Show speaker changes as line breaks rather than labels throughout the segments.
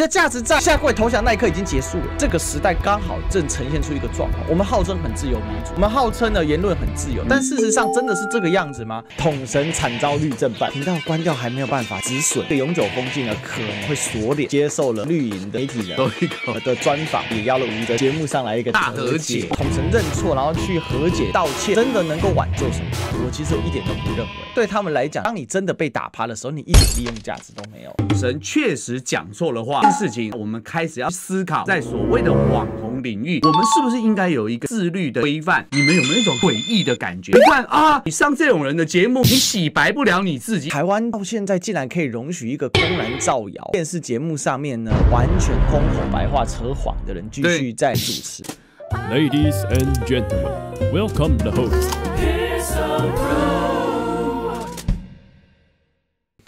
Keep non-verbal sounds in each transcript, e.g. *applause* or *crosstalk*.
你的价值在下跪投降那一刻已经结束了。这个时代刚好正呈现出一个状况，我们号称很自由民主，我们号称的言论很自由，但事实上真的是这个样子吗？统神惨遭律政办频道关掉，还没有办法止损，被永久封禁了，可能会锁脸。接受了绿营的媒体人的专访，也邀了我们的节目上来一个大和解。统神认错，然后去和解道歉，真的能够挽救什么？我其实一点都不认为。对他们
来讲，当你真的被打趴的时候，你一点利用价值都没有。神确实讲错了话。事情，我们开始要思考，在所谓的网红领域，我们是不是应该有一个自律的规范？你们有没有一种诡异的感觉？你看啊，你上这种人的节目，你洗白
不了你自己。台湾到现在竟然可以容许一个公然造谣、电视节目上面呢，完全空口白话、扯谎的人继续在主持。Ladies and gentlemen, welcome the host.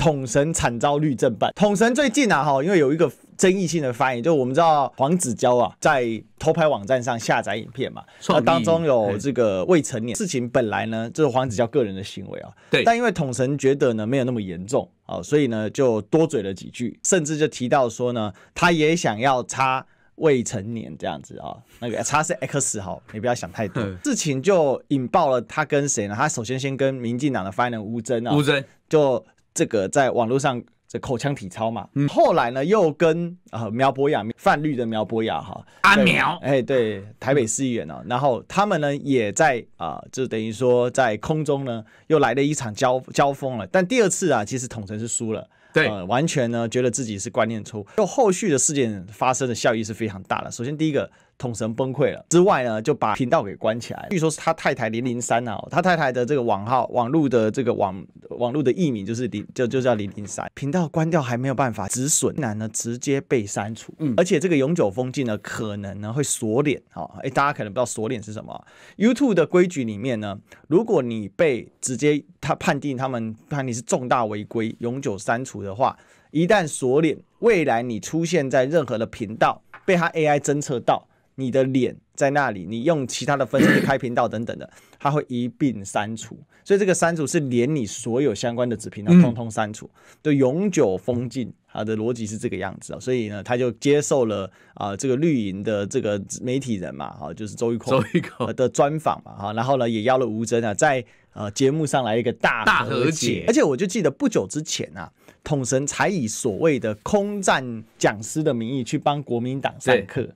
统神惨遭律政办，统神最近啊哈，因为有一个争议性的发言，就我们知道黄子佼啊在偷拍网站上下载影片嘛，那当中有这个未成年事情，本来呢就是黄子佼个人的行为啊，对，但因为统神觉得呢没有那么严重啊，所以呢就多嘴了几句，甚至就提到说呢他也想要插未成年这样子啊，那个叉是 X 哈，你不要想太多，事 *laughs* 情就引爆了他跟谁呢？他首先先跟民进党的发言人吴峥啊，吴峥就。这个在网络上这口腔体操嘛，嗯，后来呢又跟啊苗博雅泛绿的苗博雅哈阿苗，哎对，台北市议员呢，然后他们呢也在啊，就等于说在空中呢又来了一场交交锋了。但第二次啊，其实统城是输了，对，完全呢觉得自己是观念错就后续的事件发生的效益是非常大的。首先第一个。精神崩溃了之外呢，就把频道给关起来据说是他太太零零三啊，他太太的这个网号、网络的这个网网络的艺名就是零就就叫零零三频道关掉还没有办法止损，难呢直接被删除，嗯，而且这个永久封禁呢，可能呢会锁脸哈。哎，大家可能不知道锁脸是什么？YouTube 的规矩里面呢，如果你被直接他判定他们判定是重大违规，永久删除的话，一旦锁脸，未来你出现在任何的频道被他 AI 侦测到。你的脸在那里，你用其他的分身开频道等等的，它会一并删除，所以这个删除是连你所有相关的子频道通通删除，就永久封禁。他的逻辑是这个样子啊，所以呢，他就接受了啊，这个绿营的这个媒体人嘛，哈，就是周玉周玉坤的专访嘛，哈，然后呢，也邀了吴尊啊，在呃节目上来一个大大和解，而且我就记得不久之前啊，统神才以所谓的空战讲师的名义去帮国民党上课。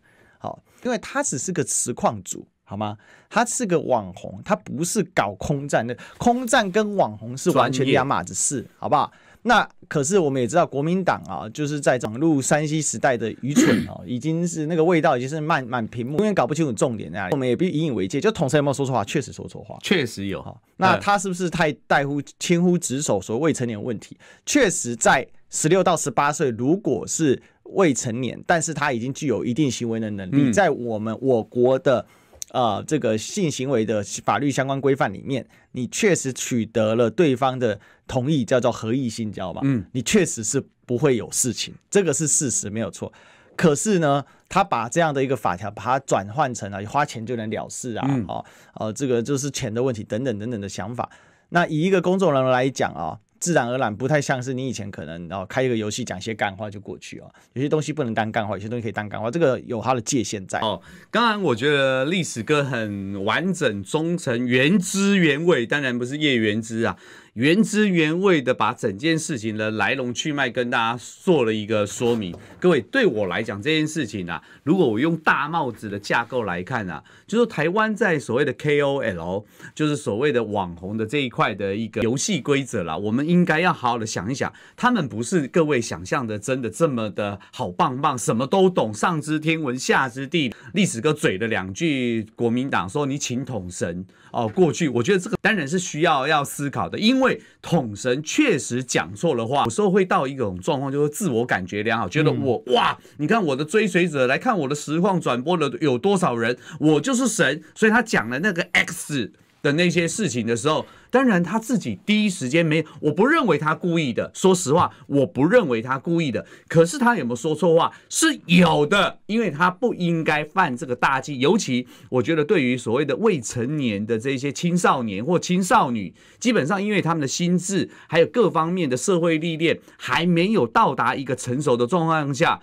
因为他只是个实况主，好吗？他是个网红，他不是搞空战的。空战跟网红是完全两码子事，好不好？那可是我们也知道国民党啊，就是在闯入山西时代的愚蠢啊，*coughs* 已经是那个味道，已经是漫满屏幕，永远搞不清楚重点啊。我们也不引以为戒。就统时有没有说错话？确实说错话，确实有哈。那他是不是太在乎轻乎职守谓未成年问题？确实，在十六到十八岁，如果是。未成年，但是他已经具有一定行为的能力。在我们我国的，呃，这个性行为的法律相关规范里面，你确实取得了对方的同意，叫做合意性交吧？嗯，你确实是不会有事情，这个是事实，没有错。可是呢，他把这样的一个法条，把它转换成了花钱就能了事啊，哦，哦，这个就是钱的问题，等等等等的想法。那以一个公众人来讲啊。自然而然，不太像是你以前可能然后开一个游戏讲些干话就过去哦，有些东西不能
当干话，有些东西可以当干话，这个有它的界限在。哦，当然，我觉得历史歌很完整、忠诚、原汁原味，当然不是叶原汁啊。原汁原味的把整件事情的来龙去脉跟大家做了一个说明。各位对我来讲这件事情啊，如果我用大帽子的架构来看啊，就是台湾在所谓的 KOL，就是所谓的网红的这一块的一个游戏规则啦，我们应该要好好的想一想，他们不是各位想象的真的这么的好棒棒，什么都懂，上知天文下知地，历史哥嘴的两句国民党说你请统神哦，过去我觉得这个当然是需要要思考的，因为。为统神确实讲错的话，有时候会到一种状况，就是自我感觉良好，觉得我哇，你看我的追随者来看我的实况转播的有多少人，我就是神，所以他讲了那个 X。的那些事情的时候，当然他自己第一时间没我不认为他故意的。说实话，我不认为他故意的。可是他有没有说错话？是有的，因为他不应该犯这个大忌。尤其我觉得，对于所谓的未成年的这些青少年或青少女，基本上因为他们的心智还有各方面的社会历练还没有到达一个成熟的状况下，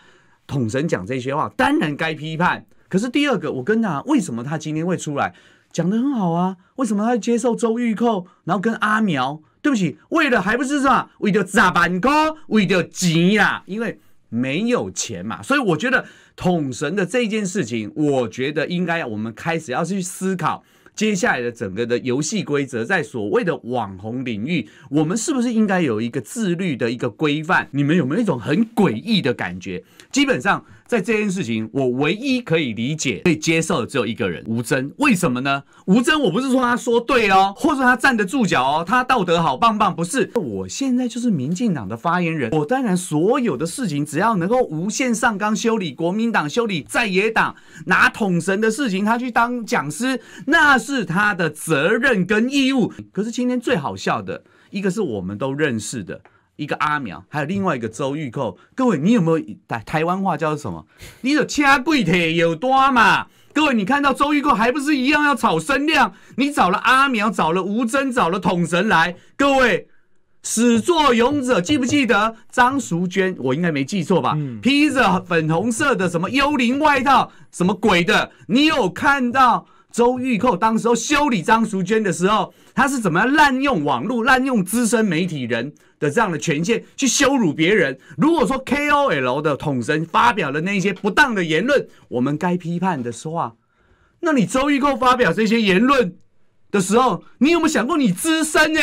统神讲这些话，当然该批判。可是第二个，我跟他为什么他今天会出来？讲的很好啊，为什么要接受周玉蔻，然后跟阿苗？对不起，为了还不是什么？为了砸板哥，为了钱呀，因为没有钱嘛。所以我觉得统神的这件事情，我觉得应该我们开始要去思考接下来的整个的游戏规则，在所谓的网红领域，我们是不是应该有一个自律的一个规范？你们有没有一种很诡异的感觉？基本上。在这件事情，我唯一可以理解、可以接受的只有一个人吴峥，为什么呢？吴峥，我不是说他说对哦，或者他站得住脚哦，他道德好棒棒，不是？我现在就是民进党的发言人，我当然所有的事情只要能够无限上纲修理国民党、修理在野党、拿统神的事情，他去当讲师，那是他的责任跟义务。可是今天最好笑的一个是，我们都认识的。一个阿苗，还有另外一个周玉蔻，各位，你有没有台台湾话叫做什么？你有掐贵铁有多嘛？各位，你看到周玉蔻还不是一样要炒声量？你找了阿苗，找了吴峥，找了统神来，各位，始作俑者记不记得张淑娟？我应该没记错吧？披着粉红色的什么幽灵外套，什么鬼的？你有看到周玉蔻当时候修理张淑娟的时候，他是怎么样滥用网络、滥用资深媒体人？的这样的权限去羞辱别人。如果说 KOL 的统神发表了那些不当的言论，我们该批判的时候，那你周易购发表这些言论的时候，你有没有想过你自身呢？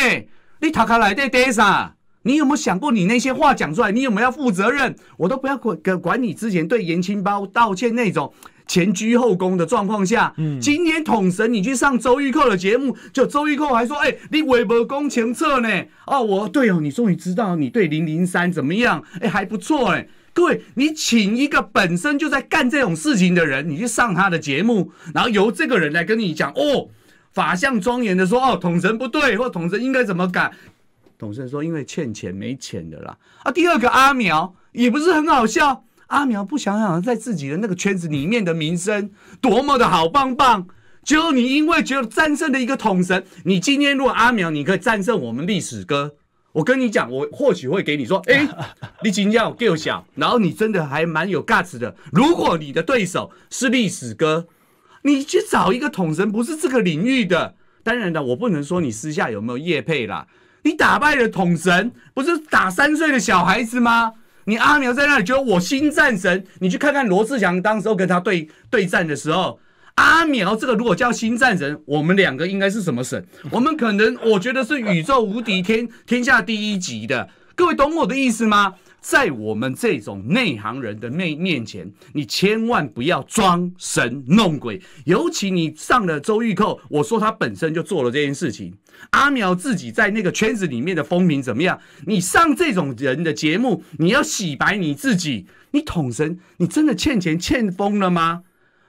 你塔卡莱对德萨，你有没有想过你那些话讲出来，你有没有要负责任？我都不要管管你之前对颜青包道歉那种。前居后恭的状况下，今天统神你去上周玉扣的节目，就周玉扣还说，哎，你微博公前测呢？哦，我对哦，你终于知道你对零零三怎么样？哎，还不错哎。各位，你请一个本身就在干这种事情的人，你去上他的节目，然后由这个人来跟你讲，哦，法相庄严的说，哦，统神不对，或统神应该怎么改？统神说，因为欠钱没钱的啦。啊，第二个阿苗也不是很好笑。阿苗不想想，在自己的那个圈子里面的名声多么的好棒棒。只有你因为只有战胜了一个统神，你今天如果阿苗，你可以战胜我们历史哥，我跟你讲，我或许会给你说，*laughs* 哎，你今天要给我然后你真的还蛮有 g t s 的。如果你的对手是历史哥，你去找一个统神，不是这个领域的。当然了，我不能说你私下有没有叶配啦。你打败了统神，不是打三岁的小孩子吗？你阿苗在那里就我新战神，你去看看罗志祥当时候跟他对对战的时候，阿苗这个如果叫新战神，我们两个应该是什么神？我们可能我觉得是宇宙无敌天天下第一级的，各位懂我的意思吗？在我们这种内行人的面面前，你千万不要装神弄鬼。尤其你上了周玉蔻，我说他本身就做了这件事情。阿苗自己在那个圈子里面的风评怎么样？你上这种人的节目，你要洗白你自己，你捅神，你真的欠钱欠疯了吗？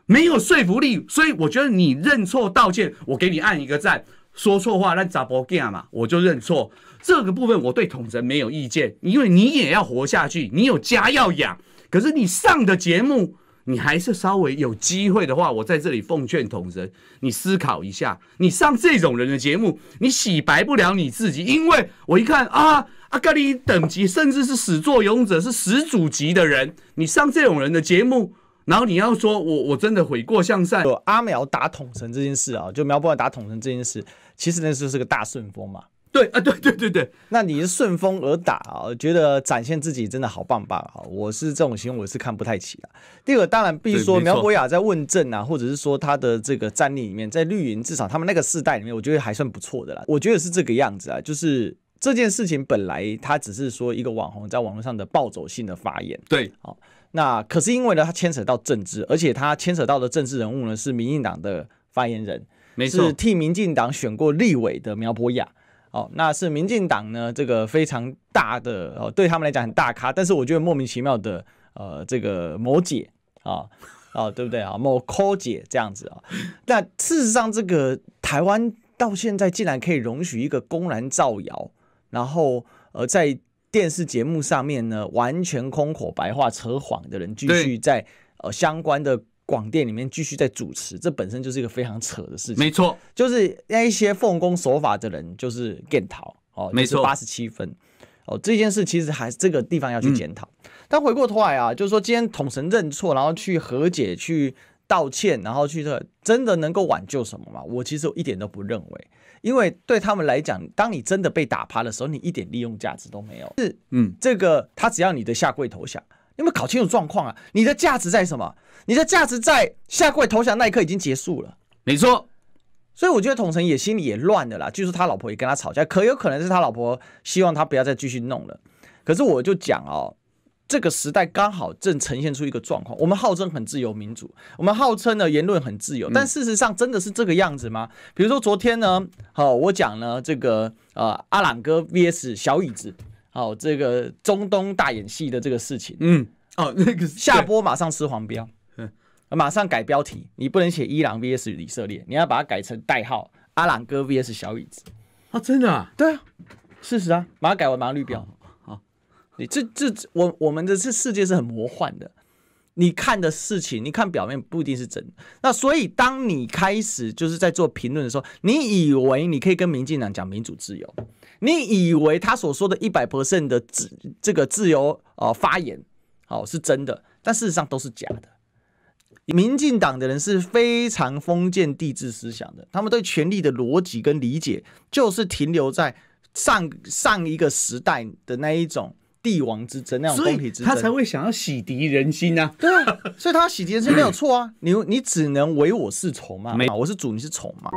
没有说服力。所以我觉得你认错道歉，我给你按一个赞。说错话那查波见嘛，我就认错。这个部分我对统神没有意见，因为你也要活下去，你有家要养。可是你上的节目，你还是稍微有机会的话，我在这里奉劝统神，你思考一下，你上这种人的节目，你洗白不了你自己。因为我一看啊，阿盖里等级，甚至是始作俑者是始祖级的人，你上这种人的节目，然后你要说我我真的悔过向善，阿苗打统神这件事啊，
就苗博远打统神这件事，其实那候是个大顺风嘛。对啊，对对对对，*laughs* 那你是顺风而打啊？觉得展现自己真的好棒棒啊！我是这种行为，我是看不太起的。第二，当然，必须说苗博雅在问政啊，或者是说他的这个战力里面，在绿营至少他们那个世代里面，我觉得还算不错的啦。我觉得是这个样子啊，就是这件事情本来他只是说一个网红在网络上的暴走性的发言，对啊。那可是因为呢，他牵扯到政治，而且他牵扯到的政治人物呢，是民进党的发言人，没错，替民进党选过立委的苗博雅。哦，那是民进党呢，这个非常大的哦，对他们来讲很大咖，但是我觉得莫名其妙的，呃，这个某姐啊，啊，对不对啊？某抠姐这样子啊，那事实上，这个台湾到现在竟然可以容许一个公然造谣，然后呃，在电视节目上面呢，完全空口白话扯谎的人继续在呃相关的。广电里面继续在主持，这本身就是一个非常扯的事情。没错，就是那一些奉公守法的人就是检讨哦，没错，八十七分哦，这件事其实还这个地方要去检讨。但回过头来啊，就是说今天统神认错，然后去和解、去道歉，然后去这真的能够挽救什么吗？我其实我一点都不认为，因为对他们来讲，当你真的被打趴的时候，你一点利用价值都没有。是，嗯，这个他只要你的下跪投降。有没有搞清楚状况啊！你的价值在什么？你的价值在下跪投降那一刻已经结束了。没错，所以我觉得统城也心里也乱的啦。据说他老婆也跟他吵架，可有可能是他老婆希望他不要再继续弄了。可是我就讲哦，这个时代刚好正呈现出一个状况：我们号称很自由民主，我们号称的言论很自由，但事实上真的是这个样子吗？比如说昨天呢，好，我讲呢这个呃阿朗哥 VS 小椅子。好，这个中东大演戏的这个事情，嗯，哦，那个下播马上撕黄标，嗯，马上改标题，你不能写伊朗 VS 以色列，你要把它改成代号阿朗哥 VS 小椅子，啊，真的啊，对啊，事实啊，马上改为马绿标，好，你这这我我们的这世界是很魔幻的。你看的事情，你看表面不一定是真的。那所以，当你开始就是在做评论的时候，你以为你可以跟民进党讲民主自由，你以为他所说的一百 percent 的自这个自由呃发言，好是真的，但事实上都是假的。民进党的人是非常封建帝制思想的，他们对权力的逻辑跟理解，就是停留在上上一个时代的那一种。帝王之争那种，公平之争，他才
会想要洗涤人心啊。对啊，所以他洗涤人心没有错
啊。你你只能唯我是从嘛，我是主你是从嘛。